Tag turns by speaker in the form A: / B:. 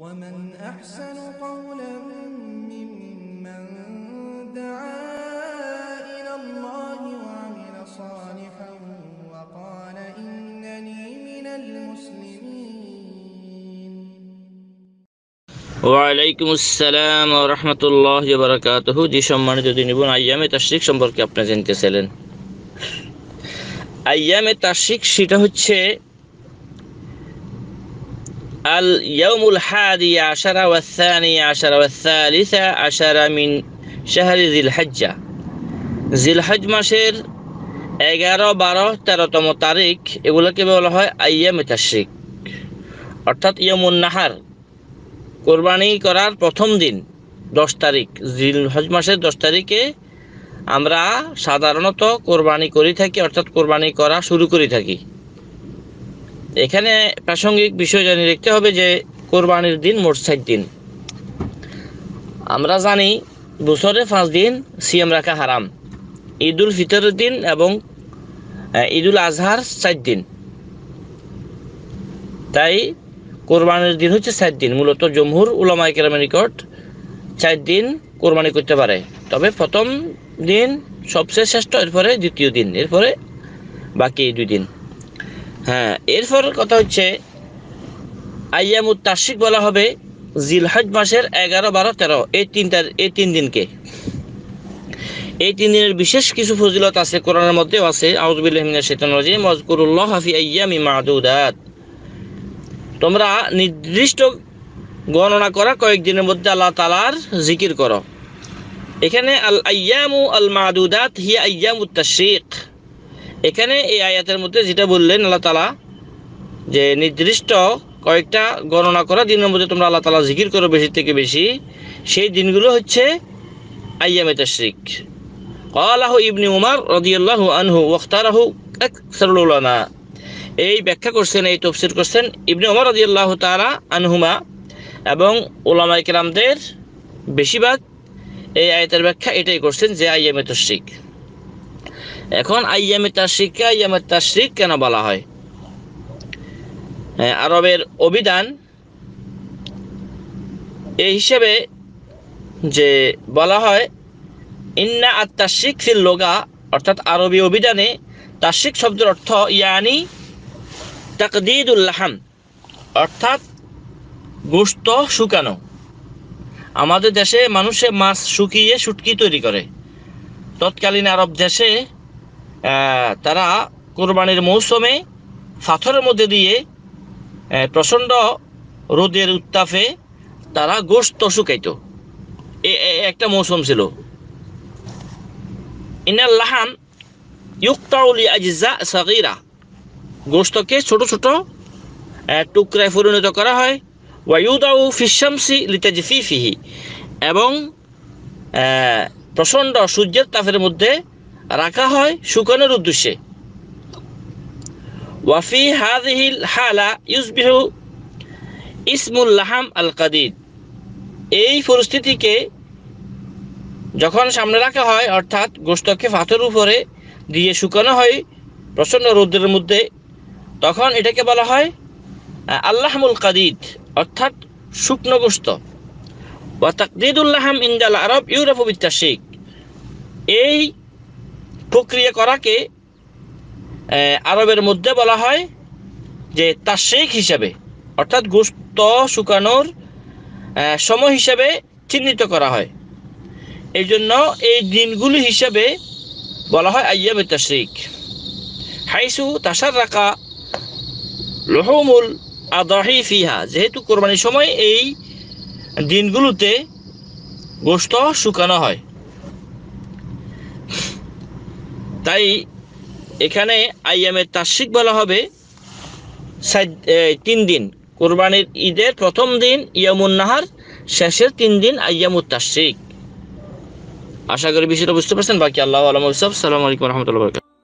A: ওয়ালাইকুম আসসালাম রহমতুল্লাহ বারাকাতহ যে সম্মানিত দিন এবং আয়ামে তাশরিক সম্পর্কে আপনি জানতে চাইলেন আয়ামে তাশরিক সেটা হচ্ছে اليوم الحادي عشر والثاني عشر والثالث عشر من شهر ذي الحجة ذي الحج মাসের এগারো বারো তেরোতম তারিখ এগুলোকে বলা হয় আইয়াম তাশরিক অর্থাৎ ইয়মুন নাহার কোরবানি করার প্রথম দিন দশ তারিখ জিল হজ মাসের দশ তারিখে আমরা সাধারণত কোরবানি করে থাকি অর্থাৎ কোরবানি করা শুরু করে থাকি এখানে প্রাসঙ্গিক বিষয় জানিয়ে রাখতে হবে যে কোরবানির দিন মোট ষাট দিন আমরা জানি বছরে পাঁচ দিন সিএম রাখা হারাম ঈদ উল ফিতরের দিন এবং ঈদ উল আজহার চার দিন তাই কোরবানির দিন হচ্ছে চার দিন মূলত জমহুর উলামা কেরামের নিকট চার দিন কোরবানি করতে পারে তবে প্রথম দিন সবচেয়ে শ্রেষ্ঠ এরপরে দ্বিতীয় দিন এরপরে বাকি দুই দিন হ্যাঁ এরপর কথা হচ্ছে আইয়ামুত তাসিক বলা হবে জিলহাজ মাসের এগারো বারো তেরো এই তিনটার এই তিন দিনকে এই তিন দিনের বিশেষ কিছু ফজিলত আছে কোরআনের মধ্যেও আছে হাফি তোমরা নির্দিষ্ট গণনা করা কয়েকদিনের মধ্যে আল্লাহ তালার জিকির করো এখানে আল আইয়ামু আল মাহদুদাত হিয়া আইয়ামু তাশরিক এখানে এই আয়াতের মধ্যে যেটা বললেন আল্লাহ তালা যে নির্দিষ্ট কয়েকটা গণনা করা দিনের মধ্যে তোমরা আল্লাহ তালা জিকির করো বেশি থেকে বেশি সেই দিনগুলো হচ্ছে আইয়ামে তাশরিক আল্লাহ ইবনি উমার রদিয়াল্লাহ আনহু ওখতারাহু এক এই ব্যাখ্যা করছেন এই তফসির করছেন ইবনে উমার রদিয়াল্লাহ তারা আনহুমা এবং ওলামাইকরামদের বেশিরভাগ এই আয়তের ব্যাখ্যা এটাই করছেন যে আইয়ামে তশরিক এখন আইয়ামে তাশ্রিককে আইয়ামে শিখ কেন বলা হয় হ্যাঁ, আরবের অভিধান এই হিসেবে যে বলা হয় ইন্না আর শিখ ফির লোগা অর্থাৎ আরবি অভিধানে শিখ শব্দের অর্থ ইয়ানি তাকদিদুল্লাহাম অর্থাৎ গোস্ত শুকানো আমাদের দেশে মানুষে মাছ শুকিয়ে শুটকি তৈরি করে তৎকালীন আরব দেশে তারা কোরবানির মৌসুমে পাথরের মধ্যে দিয়ে প্রচণ্ড রোদের উত্তাপে তারা গোস্ত শুকাইত একটা মৌসুম ছিল ইনাল লাহান ইউকাউলি আজিজা সাকিরা গোস্তকে ছোট ছোট টুকরায় পরিণত করা হয় ওয়াইউদাউ ফিসামসি লিতাজিফি ফিহি এবং প্রচণ্ড সূর্যের তাপের মধ্যে রাখা হয় শুকানোর উদ্দেশ্যে ওয়াফি হাদিহিল হালা ইউসবিহু ইসমুল লাহাম আল কাদিদ এই পরিস্থিতিকে যখন সামনে রাখা হয় অর্থাৎ গোস্তকে ফাথর উপরে দিয়ে শুকানো হয় প্রচণ্ড রৌদ্রের মধ্যে তখন এটাকে বলা হয় আল্লাহমুল কাদিদ অর্থাৎ শুকনো গোস্ত ওয়া তাকদিদুল্লাহাম ইন্দাল আরব ইউরোপ বিত্যাসিক এই প্রক্রিয়া করাকে আরবের মধ্যে বলা হয় যে তার শেখ হিসাবে অর্থাৎ গোস্ত শুকানোর সময় হিসাবে চিহ্নিত করা হয় এই জন্য এই দিনগুলি হিসাবে বলা হয় আয়ামে শেখ হাইসু তাসার রাখা লহমুল আদাহি ফিহা যেহেতু কোরবানির সময় এই দিনগুলোতে গোস্ত শুকানো হয় তাই এখানে আইয়ামের তাসিক বলা হবে তিন দিন কোরবানির ঈদের প্রথম দিন ইয়ামুন নাহার শেষের তিন দিন আইয়ামুত তাসিক আশা করি বিষয়টা বুঝতে পারছেন বাকি আল্লাহ আলম সালাম আলাইকুম রহমতুল্লাহ